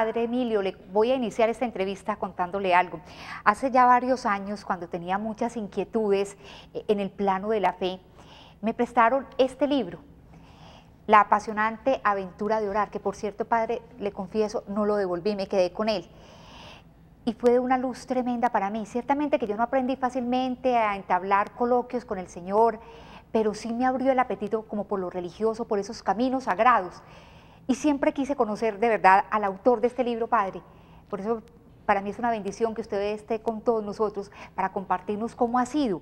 padre Emilio, le voy a iniciar esta entrevista contándole algo. Hace ya varios años, cuando tenía muchas inquietudes eh, en el plano de la fe, me prestaron este libro, La apasionante aventura de orar, que por cierto, padre, le confieso, no lo devolví, me quedé con él. Y fue de una luz tremenda para mí. Ciertamente que yo no aprendí fácilmente a entablar coloquios con el Señor, pero sí me abrió el apetito como por lo religioso, por esos caminos sagrados y siempre quise conocer de verdad al autor de este libro, padre. Por eso para mí es una bendición que usted esté con todos nosotros para compartirnos cómo ha sido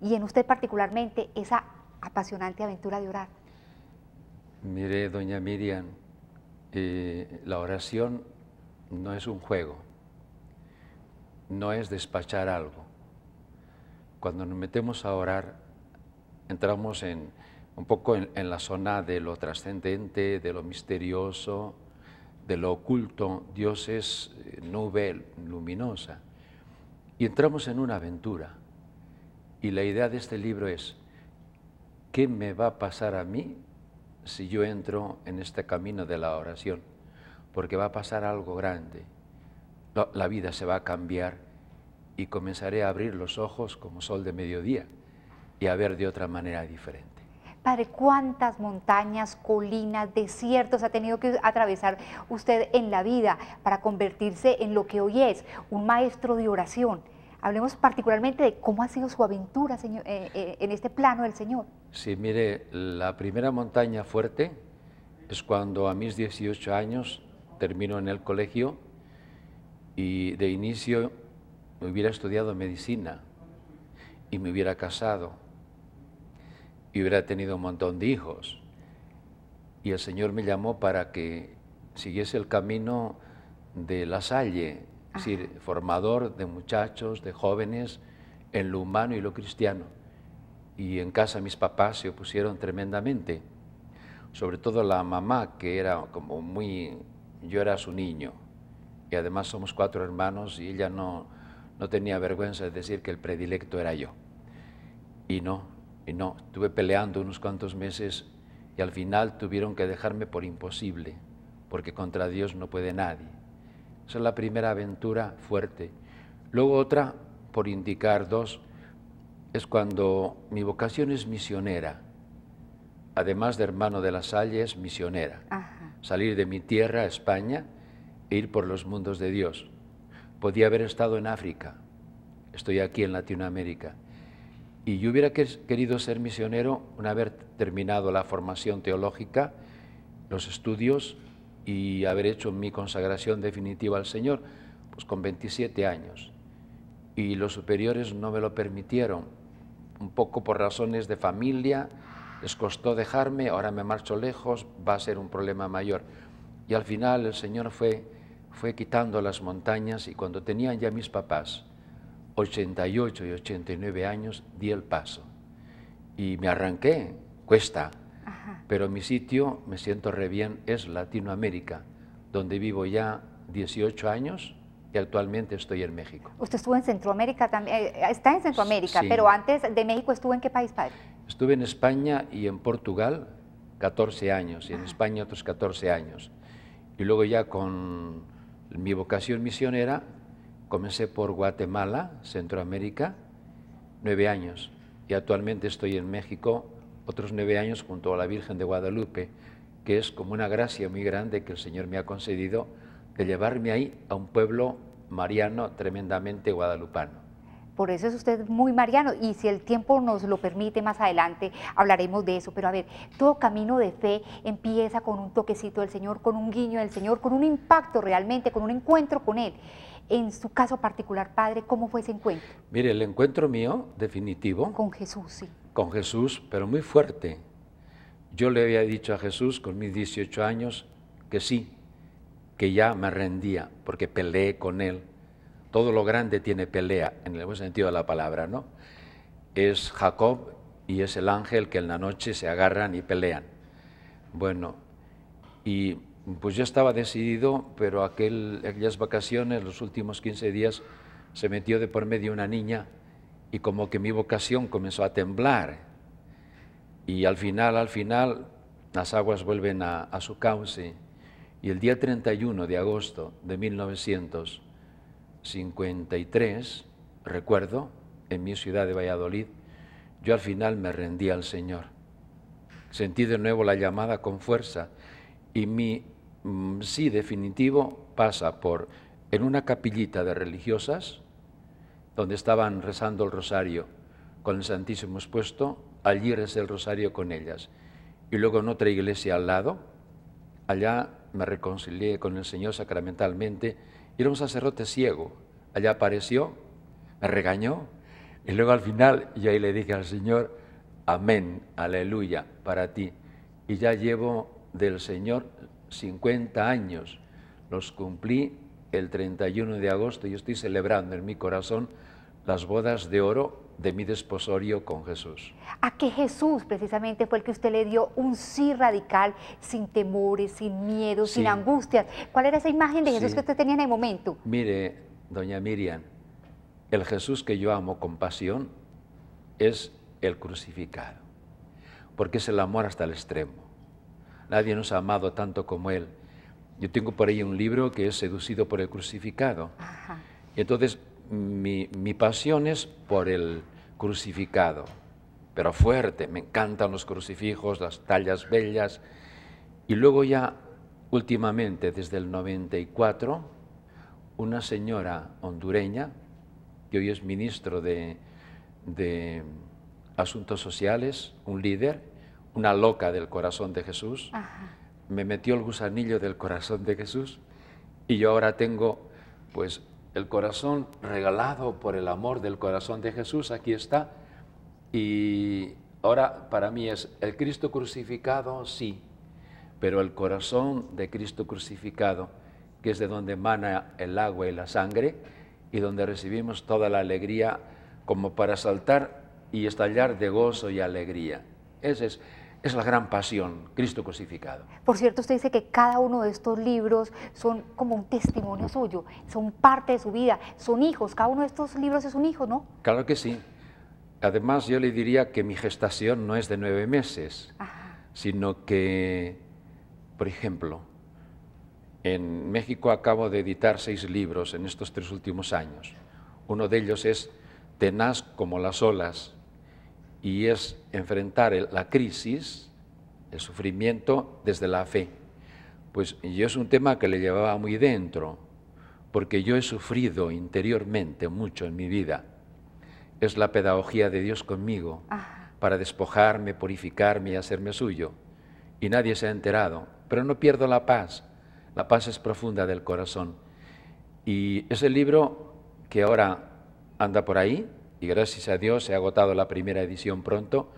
y en usted particularmente esa apasionante aventura de orar. Mire, doña Miriam, eh, la oración no es un juego, no es despachar algo. Cuando nos metemos a orar, entramos en, un poco en, la zona de lo trascendente, de lo misterioso, de lo oculto. Dios es eh, nube luminosa. Y entramos en una aventura. Y la idea de este libro es, ¿qué me va a pasar a mí si yo entro en este camino de la oración? Porque va a pasar algo grande. la vida se va a cambiar y comenzaré a abrir los ojos como sol de mediodía y a ver de otra manera diferente. Padre, ¿cuántas montañas, colinas, desiertos ha tenido que atravesar usted en la vida para convertirse en lo que hoy es, un maestro de oración? Hablemos particularmente de cómo ha sido su aventura eh, eh, en este plano del Señor. Sí, mire, la primera montaña fuerte es cuando a mis 18 años termino en el colegio y de inicio me hubiera estudiado medicina y me hubiera casado y hubiera tenido un montón de hijos. Y el Señor me llamó para que siguiese el camino de la salle, es decir, formador de muchachos, de jóvenes, en lo humano y lo cristiano. Y en casa mis papás se opusieron tremendamente, sobre todo la mamá, que era como muy... Yo era su niño, y además somos cuatro hermanos, y ella no, no tenía vergüenza de decir que el predilecto era yo. Y no, y no, estuve peleando unos cuantos meses y al final tuvieron que dejarme por imposible, porque contra Dios no puede nadie. Esa es la primera aventura fuerte. Luego otra, por indicar dos, es cuando mi vocación es misionera. Además de hermano de la Salle, es misionera. Salir de mi tierra, España, e ir por los mundos de Dios. Podía haber estado en África. Estoy aquí en Latinoamérica. Y yo hubiera querido ser misionero una vez terminado la formación teológica, los estudios y haber hecho mi consagración definitiva al Señor, pues con 27 años. Y los superiores no me lo permitieron, un poco por razones de familia, les costó dejarme, ahora me marcho lejos, va a ser un problema mayor. Y al final el Señor fue, fue quitando las montañas y cuando tenían ya mis papás 88 y 89 años di el paso y me arranqué, cuesta, pero mi sitio, me siento re bien, es Latinoamérica, donde vivo ya 18 años y actualmente estoy en México. Usted estuvo en Centroamérica también, eh, eh, está en Centroamérica, pero antes de México estuvo en qué país, padre? Estuve en España y en Portugal 14 años, y en ah. España otros 14 años. Y luego ya con mi vocación misionera, Comencé por Guatemala, Centroamérica, nueve años. Y actualmente estoy en México otros nueve años junto a la Virgen de Guadalupe, que es como una gracia muy grande que el Señor me ha concedido de llevarme ahí a un pueblo mariano tremendamente guadalupano. Por eso es usted muy mariano y si el tiempo nos lo permite más adelante hablaremos de eso. Pero a ver, todo camino de fe empieza con un toquecito del Señor, con un guiño del Señor, con un impacto realmente, con un encuentro con Él en su caso particular, Padre, ¿cómo fue ese encuentro? Mire, el encuentro mío, definitivo. Con Jesús, sí. Con Jesús, pero muy fuerte. Yo le había dicho a Jesús con mis 18 años que sí, que ya me rendía, porque peleé con él. Todo lo grande tiene pelea, en el buen sentido de la palabra, ¿no? Es Jacob y es el ángel que en la noche se agarran y pelean. Bueno, y pues ya estaba decidido, pero aquellas vacaciones, los últimos 15 días, se metió de por medio una niña y como que mi vocación comenzó a temblar. Y al final, al final, las aguas vuelven a, su cauce. Y el día 31 de agosto de 1953, recuerdo, en mi ciudad de Valladolid, yo al final me rendí al Señor. Sentí de nuevo la llamada con fuerza y mi mm, sí definitivo pasa por en una capillita de religiosas, donde estaban rezando el rosario con el Santísimo expuesto, allí recé el rosario con ellas. Y luego en otra iglesia al lado, allá me reconcilié con el Señor sacramentalmente, y era un sacerdote ciego, allá apareció, me regañó, y luego al final yo ahí le dije al Señor, amén, aleluya, para ti. Y ya llevo del Señor 50 años. Los cumplí el 31 de agosto y estoy celebrando en mi corazón las bodas de oro de mi desposorio con Jesús. A qué Jesús precisamente fue el que usted le dio un sí radical, sin temores, sin miedos, sin angustias. ¿Cuál era esa imagen de Jesús que usted tenía en el momento? Mire, doña Miriam, el Jesús que yo amo con pasión es el crucificado, porque es el amor hasta el extremo. Nadie nos ha amado tanto como Él. Yo tengo por ahí un libro que es Seducido por el Crucificado. Y entonces mi, pasión es por el crucificado, pero fuerte. Me encantan los crucifijos, las tallas bellas. Y luego ya últimamente, desde el 94, una señora hondureña, que hoy es ministro de, de Asuntos Sociales, un líder, una loca del corazón de Jesús, me metió el gusanillo del corazón de Jesús y yo ahora tengo pues el corazón regalado por el amor del corazón de Jesús, aquí está. Y ahora para mí es el Cristo crucificado, sí, pero el corazón de Cristo crucificado, que es de donde emana el agua y la sangre y donde recibimos toda la alegría como para saltar y estallar de gozo y alegría. Ese es es la gran pasión, Cristo crucificado. Por cierto, usted dice que cada uno de estos libros son como un testimonio suyo, son parte de su vida, son hijos, cada uno de estos libros es un hijo, ¿no? Claro que sí. Además, yo le diría que mi gestación no es de nueve meses, sino que, por ejemplo, en México acabo de editar seis libros en estos tres últimos años. Uno de ellos es Tenaz como las olas, y es enfrentar la crisis, el sufrimiento desde la fe. Pues yo es un tema que le llevaba muy dentro, porque yo he sufrido interiormente mucho en mi vida. Es la pedagogía de Dios conmigo ah. para despojarme, purificarme y hacerme suyo. Y nadie se ha enterado, pero no pierdo la paz. La paz es profunda del corazón. Y ese libro que ahora anda por ahí, y gracias a Dios se ha agotado la primera edición pronto,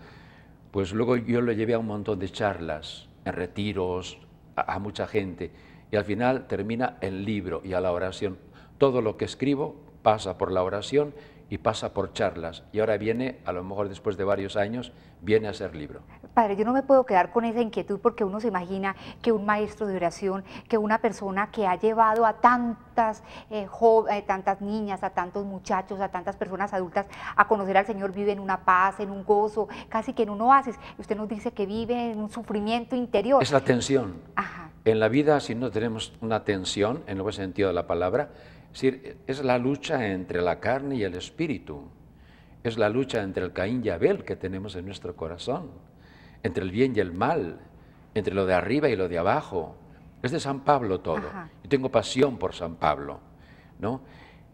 pues luego yo lo llevé a un montón de charlas, en retiros, a, a mucha gente, y al final termina el libro y a la oración. Todo lo que escribo pasa por la oración y pasa por charlas. Y ahora viene, a lo mejor después de varios años, viene a ser libro. Padre, yo no me puedo quedar con esa inquietud porque uno se imagina que un maestro de oración, que una persona que ha llevado a tantas, eh, eh, tantas niñas, a tantos muchachos, a tantas personas adultas a conocer al Señor, vive en una paz, en un gozo, casi que en un oasis. Usted nos dice que vive en un sufrimiento interior. Es la tensión. En la vida, si no tenemos una tensión, en el buen sentido de la palabra, es, es la lucha entre la carne y el espíritu. Es la lucha entre el Caín y Abel que tenemos en nuestro corazón entre el bien y el mal, entre lo de arriba y lo de abajo. Es de San Pablo todo. Y tengo pasión por San Pablo, ¿no?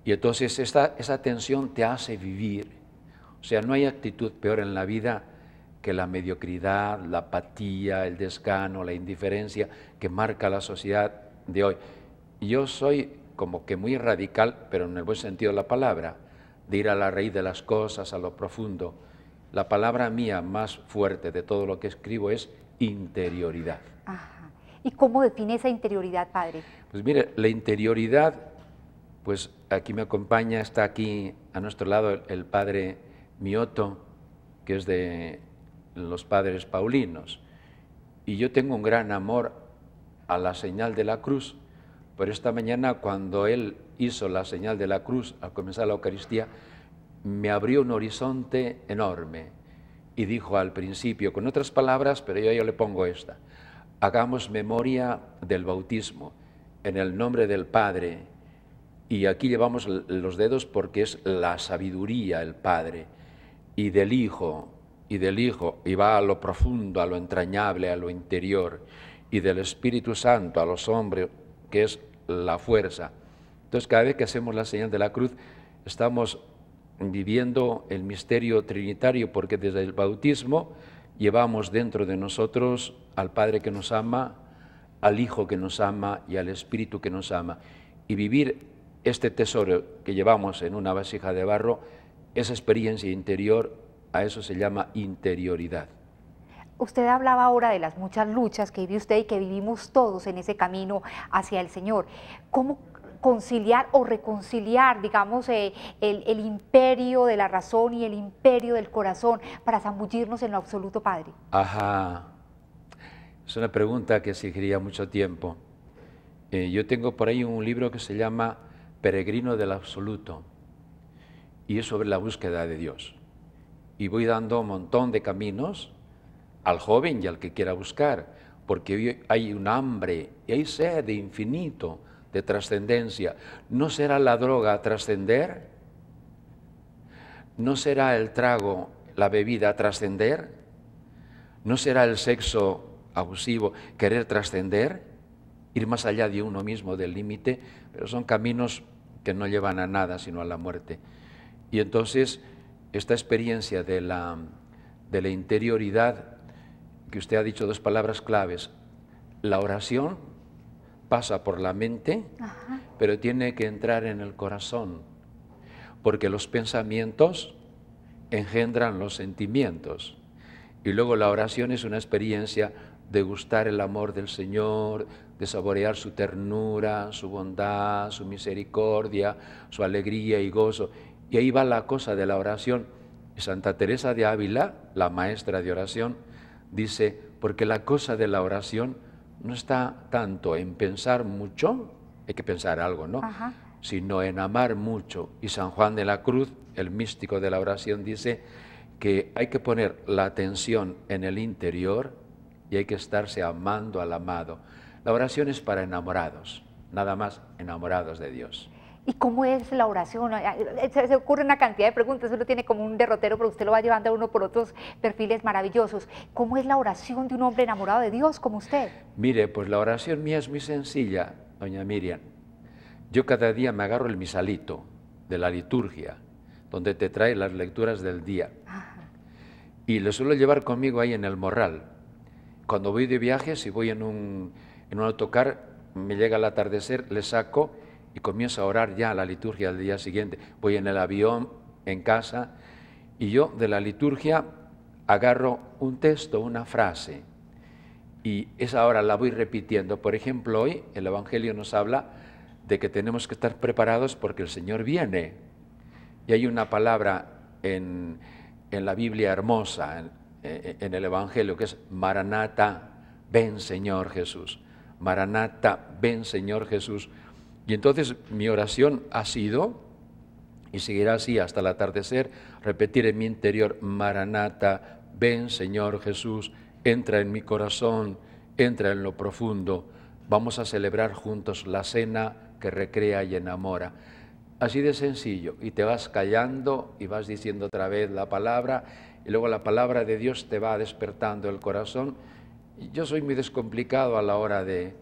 Y entonces esa tensión te hace vivir. O sea, no hay actitud peor en la vida que la mediocridad, la apatía, el desgano, la indiferencia que marca la sociedad de hoy. Yo soy como que muy radical, pero en el buen sentido de la palabra, de ir a la raíz de las cosas, a lo profundo la palabra mía más fuerte de todo lo que escribo es interioridad. ¿Y cómo define esa interioridad, padre? Pues mire, la interioridad, pues aquí me acompaña, está aquí a nuestro lado el, padre Mioto, que es de los padres paulinos. Y yo tengo un gran amor a la señal de la cruz, pero esta mañana cuando él hizo la señal de la cruz al comenzar la Eucaristía, me abrió un horizonte enorme y dijo al principio, con otras palabras, pero yo, le pongo esta, hagamos memoria del bautismo en el nombre del Padre. Y aquí llevamos los dedos porque es la sabiduría, el Padre, y del Hijo, y del Hijo, y va a lo profundo, a lo entrañable, a lo interior, y del Espíritu Santo, a los hombres, que es la fuerza. Entonces cada vez que hacemos la señal de la cruz, estamos viviendo el misterio trinitario, porque desde el bautismo llevamos dentro de nosotros al Padre que nos ama, al Hijo que nos ama y al Espíritu que nos ama. Y vivir este tesoro que llevamos en una vasija de barro, esa experiencia interior, a eso se llama interioridad. Usted hablaba ahora de las muchas luchas que vive usted y que vivimos todos en ese camino hacia el Señor. ¿Cómo conciliar o reconciliar, digamos, eh, el, imperio de la razón y el imperio del corazón para zambullirnos en lo absoluto, Padre? Ajá. Es una pregunta que exigiría mucho tiempo. Eh, yo tengo por ahí un libro que se llama Peregrino del Absoluto y es sobre la búsqueda de Dios. Y voy dando un montón de caminos al joven y al que quiera buscar, porque hay un hambre y hay sed de infinito de trascendencia. ¿No será la droga trascender? ¿No será el trago, la bebida trascender? ¿No será el sexo abusivo querer trascender? Ir más allá de uno mismo, del límite, pero son caminos que no llevan a nada sino a la muerte. Y entonces esta experiencia de la, de la interioridad, que usted ha dicho dos palabras claves, la oración pasa por la mente, pero tiene que entrar en el corazón, porque los pensamientos engendran los sentimientos. Y luego la oración es una experiencia de gustar el amor del Señor, de saborear su ternura, su bondad, su misericordia, su alegría y gozo. Y ahí va la cosa de la oración. Santa Teresa de Ávila, la maestra de oración, dice, porque la cosa de la oración no está tanto en pensar mucho, hay que pensar algo, ¿no? Sino en amar mucho. Y San Juan de la Cruz, el místico de la oración, dice que hay que poner la atención en el interior y hay que estarse amando al amado. La oración es para enamorados, nada más enamorados de Dios. ¿Y cómo es la oración? Eh, se, ocurre una cantidad de preguntas, uno tiene como un derrotero, pero usted lo va llevando a uno por otros perfiles maravillosos. ¿Cómo es la oración de un hombre enamorado de Dios como usted? Mire, pues la oración mía es muy sencilla, doña Miriam. Yo cada día me agarro el misalito de la liturgia, donde te trae las lecturas del día. Y lo suelo llevar conmigo ahí en el morral. Cuando voy de viaje, si voy en un, en un autocar, me llega el atardecer, le saco y comienzo a orar ya la liturgia del día siguiente. Voy en el avión, en casa, y yo de la liturgia agarro un texto, una frase, y esa hora la voy repitiendo. Por ejemplo, hoy el Evangelio nos habla de que tenemos que estar preparados porque el Señor viene. Y hay una palabra en, la Biblia hermosa, en, eh, en el Evangelio, que es Maranata, ven Señor Jesús. Maranata, ven Señor Jesús. Y entonces mi oración ha sido, y seguirá así hasta el atardecer, repetir en mi interior, Maranata, ven Señor Jesús, entra en mi corazón, entra en lo profundo. Vamos a celebrar juntos la cena que recrea y enamora. Así de sencillo. Y te vas callando y vas diciendo otra vez la palabra y luego la palabra de Dios te va despertando el corazón. Yo soy muy descomplicado a la hora de,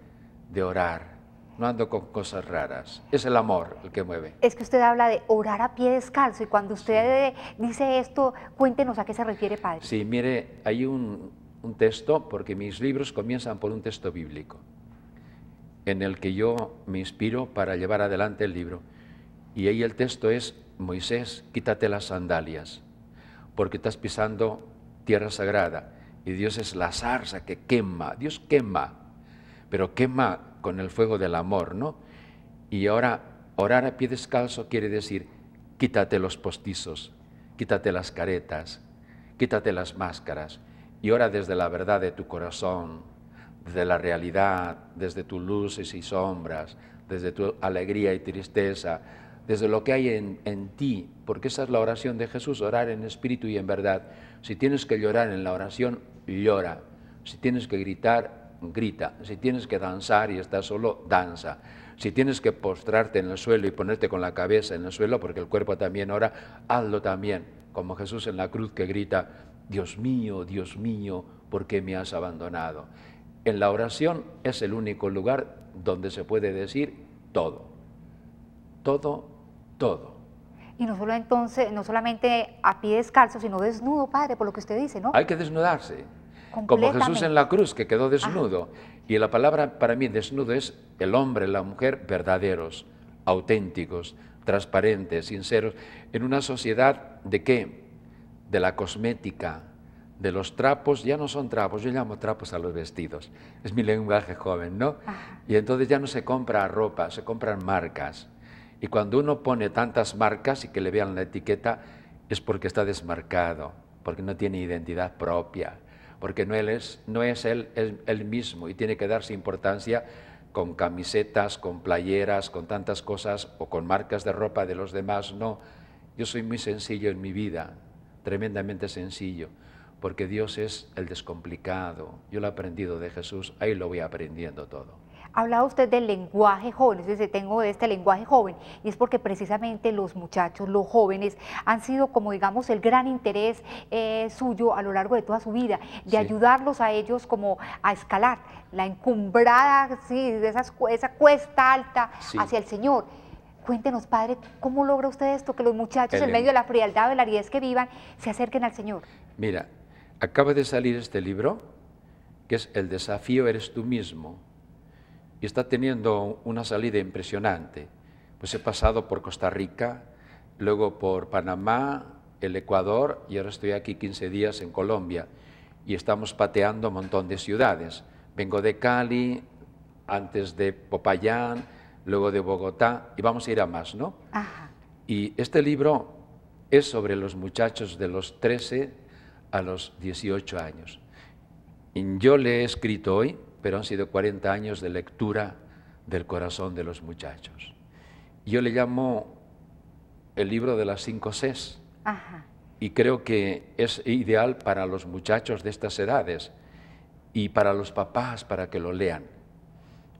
de orar no ando con cosas raras. Es el amor el que mueve. Es que usted habla de orar a pie descalzo y cuando usted dice esto, cuéntenos a qué se refiere, padre. Sí, mire, hay un, un texto, porque mis libros comienzan por un texto bíblico, en el que yo me inspiro para llevar adelante el libro. Y ahí el texto es, Moisés, quítate las sandalias, porque estás pisando tierra sagrada. Y Dios es la zarza que quema, Dios quema, pero quema con el fuego del amor, ¿no? Y ahora orar a pie descalzo quiere decir, quítate los postizos, quítate las caretas, quítate las máscaras y ora desde la verdad de tu corazón, desde la realidad, desde tus luces y sombras, desde tu alegría y tristeza, desde lo que hay en, ti, porque esa es la oración de Jesús, orar en espíritu y en verdad. Si tienes que llorar en la oración, llora. Si tienes que gritar, grita. Si tienes que danzar y estás solo, danza. Si tienes que postrarte en el suelo y ponerte con la cabeza en el suelo, porque el cuerpo también ora, hazlo también, como Jesús en la cruz que grita, Dios mío, Dios mío, ¿por qué me has abandonado? En la oración es el único lugar donde se puede decir todo, todo, todo. Y no entonces, no solamente a pie descalzo, sino desnudo, Padre, por lo que usted dice, ¿no? Hay que desnudarse. Como Jesús en la cruz, que quedó desnudo. Y la palabra para mí desnudo es el hombre, la mujer verdaderos, auténticos, transparentes, sinceros, en una sociedad de qué? De la cosmética, de los trapos, ya no son trapos, yo llamo trapos a los vestidos, es mi lenguaje joven, ¿no? Y entonces ya no se compra ropa, se compran marcas. Y cuando uno pone tantas marcas y que le vean la etiqueta, es porque está desmarcado, porque no tiene identidad propia porque no, es, él, él mismo y tiene que darse importancia con camisetas, con playeras, con tantas cosas o con marcas de ropa de los demás. No, yo soy muy sencillo en mi vida, tremendamente sencillo, porque Dios es el descomplicado. Yo lo he aprendido de Jesús, ahí lo voy aprendiendo todo. Hablaba usted del lenguaje joven, es tengo este lenguaje joven, y es porque precisamente los muchachos, los jóvenes, han sido como digamos el gran interés eh, suyo a lo largo de toda su vida, de ayudarlos a ellos como a escalar la encumbrada, sí, de esa cuesta alta hacia el Señor. Cuéntenos, padre, ¿cómo logra usted esto? Que los muchachos, en medio de la frialdad o la aridez que vivan, se acerquen al Señor. Mira, acaba de salir este libro, que es El desafío eres tú mismo, y está teniendo una salida impresionante. Pues he pasado por Costa Rica, luego por Panamá, el Ecuador y ahora estoy aquí 15 días en Colombia y estamos pateando un montón de ciudades. Vengo de Cali, antes de Popayán, luego de Bogotá y vamos a ir a más, ¿no? Y este libro es sobre los muchachos de los 13 a los 18 años. yo le he escrito hoy pero han sido 40 años de lectura del corazón de los muchachos. Yo le llamo el libro de las cinco Cs. Y creo que es ideal para los muchachos de estas edades y para los papás para que lo lean.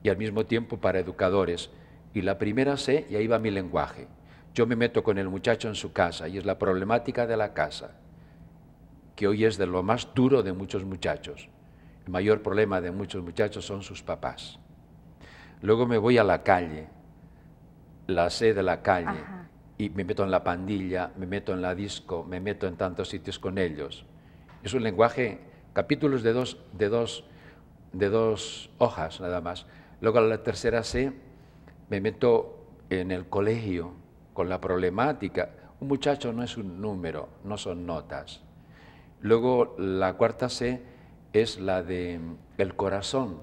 Y al mismo tiempo para educadores. Y la primera C, y ahí va mi lenguaje. Yo me meto con el muchacho en su casa y es la problemática de la casa, que hoy es de lo más duro de muchos muchachos. El mayor problema de muchos muchachos son sus papás. Luego me voy a la calle, la sé de la calle, y me meto en la pandilla, me meto en la disco, me meto en tantos sitios con ellos. Es un lenguaje, capítulos de dos, de dos, de dos hojas nada más. Luego la tercera C me meto en el colegio con la problemática. Un muchacho no es un número, no son notas. Luego la cuarta C es la de mm, el corazón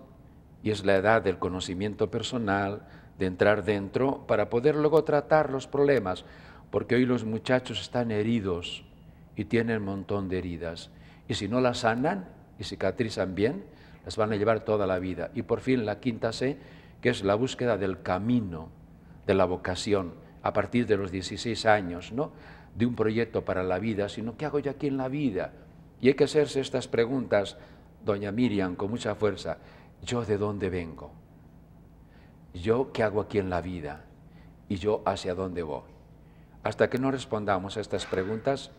y es la edad del conocimiento personal, de entrar dentro para poder luego tratar los problemas, porque hoy los muchachos están heridos y tienen un montón de heridas y si no las sanan y cicatrizan bien, las van a llevar toda la vida. Y por fin la quinta C, que es la búsqueda del camino, de la vocación, a partir de los 16 años, ¿no? De un proyecto para la vida, sino ¿qué hago yo aquí en la vida? Y hay que hacerse estas preguntas doña Miriam con mucha fuerza, yo de dónde vengo, yo qué hago aquí en la vida y yo hacia dónde voy. Hasta que no respondamos a estas preguntas,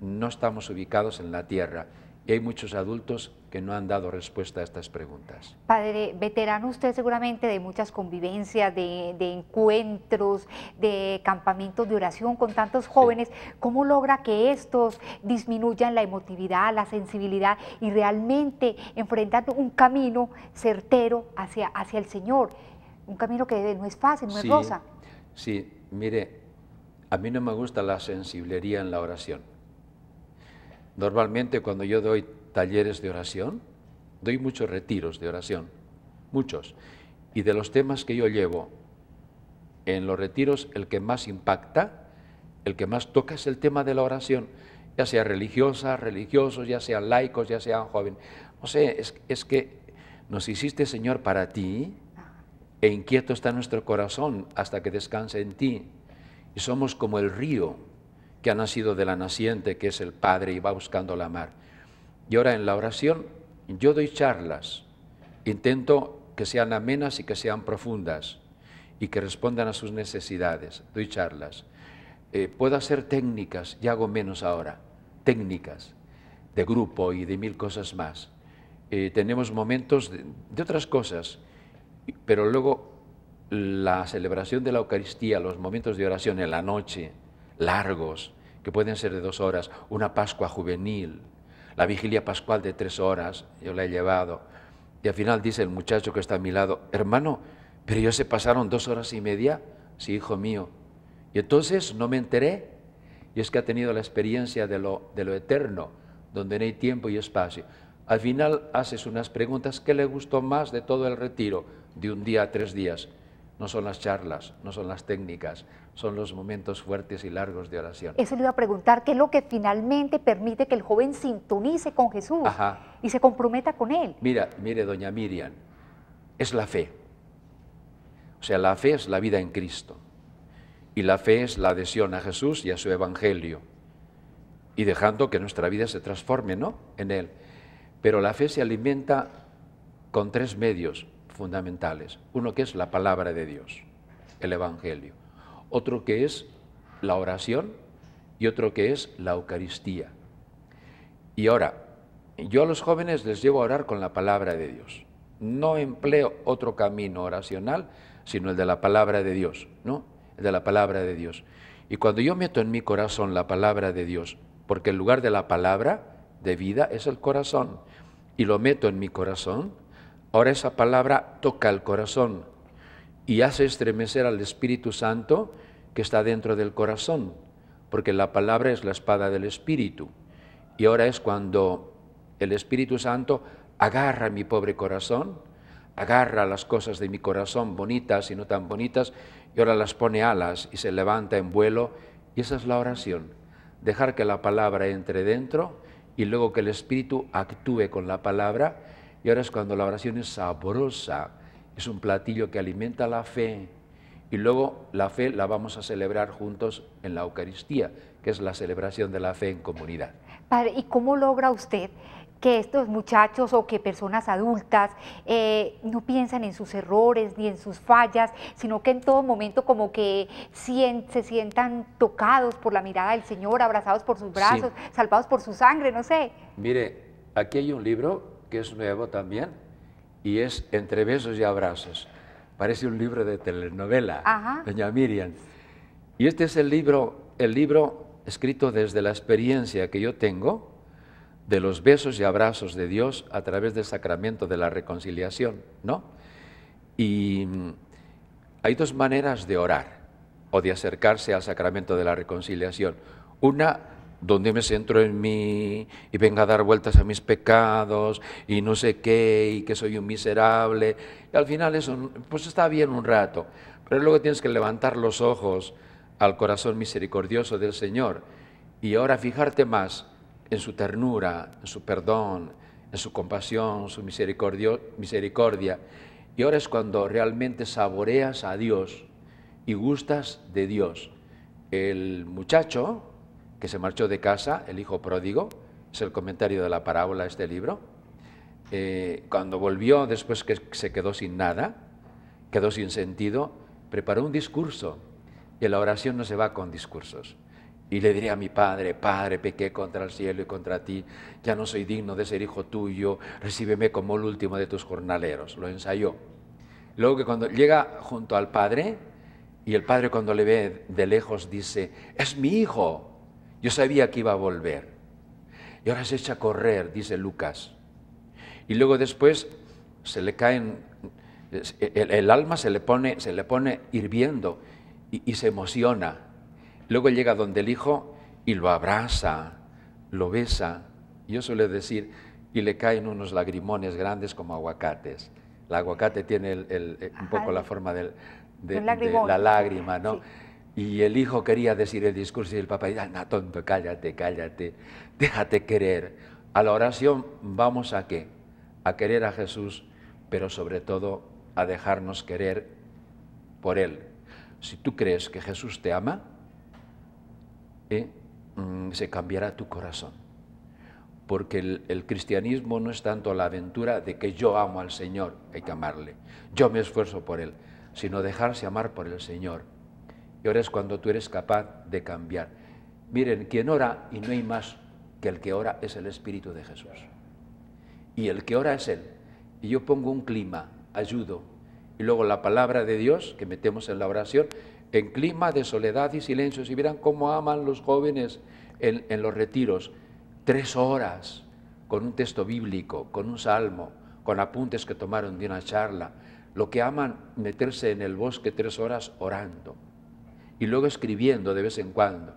no estamos ubicados en la tierra y hay muchos adultos que no han dado respuesta a estas preguntas. Padre, veterano usted seguramente de muchas convivencias, de, encuentros, de campamentos de oración con tantos jóvenes, ¿cómo logra que estos disminuyan la emotividad, la sensibilidad y realmente enfrentando un camino certero hacia, hacia el Señor? Un camino que no es fácil, no es rosa. Sí, mire, a mí no me gusta la sensiblería en la oración Normalmente cuando yo doy talleres de oración, doy muchos retiros de oración, muchos. Y de los temas que yo llevo en los retiros, el que más impacta, el que más toca es el tema de la oración, ya sea religiosa, religiosos, ya sean laicos, ya sean jóvenes. No sé, es, es que nos hiciste, Señor, para ti, e inquieto está nuestro corazón hasta que descanse en ti. Y somos como el río que ha nacido de la naciente, que es el Padre, y va buscando la mar. Y ahora en la oración yo doy charlas, intento que sean amenas y que sean profundas y que respondan a sus necesidades, doy charlas. Eh, puedo hacer técnicas, y hago menos ahora, técnicas de grupo y de mil cosas más. Eh, tenemos momentos de otras cosas, pero luego la celebración de la Eucaristía, los momentos de oración en la noche, largos, que pueden ser de dos horas, una Pascua juvenil, la vigilia pascual de tres horas, yo la he llevado. Y al final dice el muchacho que está a mi lado, hermano, pero ya se pasaron dos horas y media, sí, hijo mío. Y entonces no me enteré, y es que ha tenido la experiencia de lo, de lo eterno, donde no hay tiempo y espacio. Al final haces unas preguntas, ¿qué le gustó más de todo el retiro, de un día a tres días? no son las charlas, no son las técnicas, son los momentos fuertes y largos de oración. Eso le iba a preguntar, ¿qué es lo que finalmente permite que el joven sintonice con Jesús y se comprometa con Él? Mira, mire, doña Miriam, es la fe. O sea, la fe es la vida en Cristo. Y la fe es la adhesión a Jesús y a su Evangelio. Y dejando que nuestra vida se transforme, ¿no? En Él. Pero la fe se alimenta con tres medios fundamentales. Uno que es la palabra de Dios, el Evangelio. Otro que es la oración y otro que es la Eucaristía. Y ahora, yo a los jóvenes les llevo a orar con la palabra de Dios. No empleo otro camino oracional, sino el de la palabra de Dios, ¿no? El de la palabra de Dios. Y cuando yo meto en mi corazón la palabra de Dios, porque el lugar de la palabra de vida es el corazón, y lo meto en mi corazón, Ahora esa palabra toca el corazón y hace estremecer al Espíritu Santo que está dentro del corazón, porque la palabra es la espada del Espíritu. Y ahora es cuando el Espíritu Santo agarra mi pobre corazón, agarra las cosas de mi corazón, bonitas y no tan bonitas, y ahora las pone alas y se levanta en vuelo. Y esa es la oración, dejar que la palabra entre dentro y luego que el Espíritu actúe con la palabra y ahora es cuando la oración es sabrosa, es un platillo que alimenta la fe. Y luego la fe la vamos a celebrar juntos en la Eucaristía, que es la celebración de la fe en comunidad. Padre, ¿y cómo logra usted que estos muchachos o que personas adultas eh, no piensan en sus errores ni en sus fallas, sino que en todo momento como que se sientan tocados por la mirada del Señor, abrazados por sus brazos, salvados por su sangre, no sé. Mire, aquí hay un libro que es nuevo también, y es Entre besos y abrazos. Parece un libro de telenovela, doña Miriam. Y este es el libro, el libro escrito desde la experiencia que yo tengo de los besos y abrazos de Dios a través del sacramento de la reconciliación, ¿no? Y mm, hay dos maneras de orar o de acercarse al sacramento de la reconciliación. Una donde me centro en mí y venga a dar vueltas a mis pecados y no sé qué y que soy un miserable. al final eso, pues está bien un rato, pero luego tienes que levantar los ojos al corazón misericordioso del Señor y ahora fijarte más en su ternura, en su perdón, en su compasión, su misericordia. Y ahora es cuando realmente saboreas a Dios y gustas de Dios. El muchacho, que se marchó de casa, el hijo pródigo, es el comentario de la parábola este libro, eh, cuando volvió después que se quedó sin nada, quedó sin sentido, preparó un discurso, y la oración no se va con discursos. Y le diré a mi padre, padre, pequé contra el cielo y contra ti, ya no soy digno de ser hijo tuyo, recíbeme como el último de tus jornaleros. Lo ensayó. Luego que cuando llega junto al padre, y el padre cuando le ve de lejos dice, es mi hijo, yo sabía que iba a volver. Y ahora se echa a correr, dice Lucas. Y luego después se le caen, e, el, alma se le pone, se le pone hirviendo y, se emociona. Luego llega donde el hijo y lo abraza, lo besa. Yo suele decir, y le caen unos lagrimones grandes como aguacates. El aguacate tiene eh, un poco la forma de, la lágrima, ¿no? Y el hijo quería decir el discurso y el papá dice, no, tonto, cállate, cállate, déjate querer. A la oración vamos a qué? A querer a Jesús, pero sobre todo a dejarnos querer por Él. Si tú crees que Jesús te ama, ¿eh? mm, se cambiará tu corazón. Porque el, el cristianismo no es tanto la aventura de que yo amo al Señor, hay que amarle, yo me esfuerzo por Él, sino dejarse amar por el Señor y ahora es cuando tú eres capaz de cambiar. Miren, quien ora, y no hay más que el que ora, es el Espíritu de Jesús. Y el que ora es Él. Y yo pongo un clima, ayudo. Y luego la palabra de Dios que metemos en la oración, en clima de soledad y silencio. Si vieran cómo aman los jóvenes en, en los retiros, tres horas con un texto bíblico, con un salmo, con apuntes que tomaron de una charla. Lo que aman meterse en el bosque tres horas orando y luego escribiendo de vez en cuando.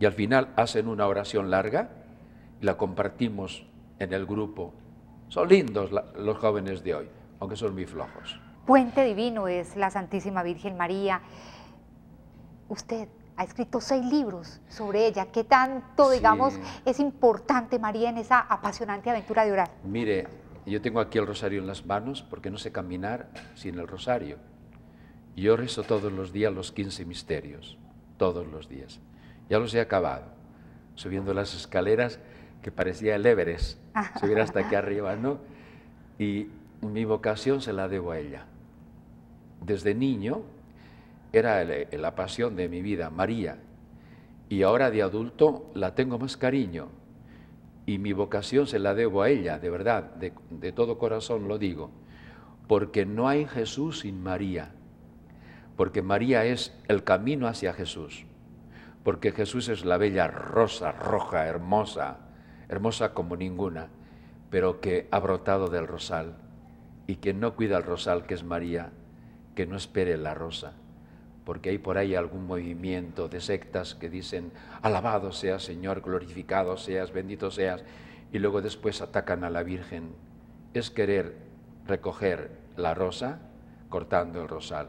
Y al final hacen una oración larga y la compartimos en el grupo. Son lindos los jóvenes de hoy, aunque son muy flojos. Puente divino es la Santísima Virgen María. Usted ha escrito seis libros sobre ella. ¿Qué tanto, digamos, es importante María en esa apasionante aventura de orar? Mire, yo tengo aquí el rosario en las manos porque no sé caminar sin el rosario. Yo rezo todos los días los 15 misterios, todos los días. Ya los he acabado, subiendo las escaleras que parecía el Everest, subir hasta aquí arriba, ¿no? Y mi vocación se la debo a ella. Desde niño era eh, la pasión de mi vida, María, y ahora de adulto la tengo más cariño. Y mi vocación se la debo a ella, de verdad, de, de todo corazón lo digo, porque no hay Jesús sin María porque María es el camino hacia Jesús, porque Jesús es la bella rosa roja, hermosa, hermosa como ninguna, pero que ha brotado del rosal, y quien no cuida el rosal, que es María, que no espere la rosa, porque hay por ahí algún movimiento de sectas que dicen, alabado seas Señor, glorificado seas, bendito seas, y luego después atacan a la Virgen. Es querer recoger la rosa cortando el rosal.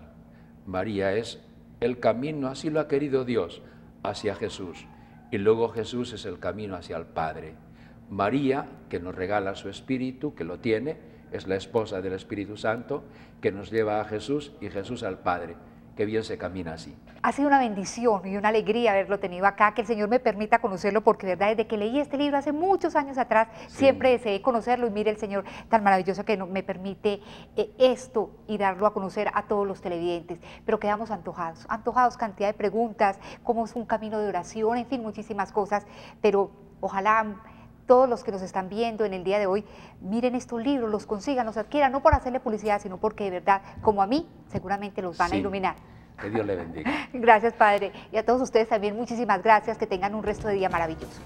María es el camino, así lo ha querido Dios, hacia Jesús. Y luego Jesús es el camino hacia el Padre. María, que nos regala su Espíritu, que lo tiene, es la esposa del Espíritu Santo, que nos lleva a Jesús y Jesús al Padre que bien se camina así. Ha sido una bendición y una alegría haberlo tenido acá, que el Señor me permita conocerlo, porque verdad, desde que leí este libro hace muchos años atrás, siempre deseé conocerlo y mire el Señor tan maravilloso que me permite eh, esto y darlo a conocer a todos los televidentes. Pero quedamos antojados, antojados cantidad de preguntas, cómo es un camino de oración, en fin, muchísimas cosas, pero ojalá todos los que nos están viendo en el día de hoy, miren estos libros, los consigan, los adquieran, no por hacerle publicidad, sino porque de verdad, como a mí, seguramente los van a iluminar. Que Dios le bendiga. gracias, Padre. Y a todos ustedes también muchísimas gracias. Que tengan un resto de día maravilloso.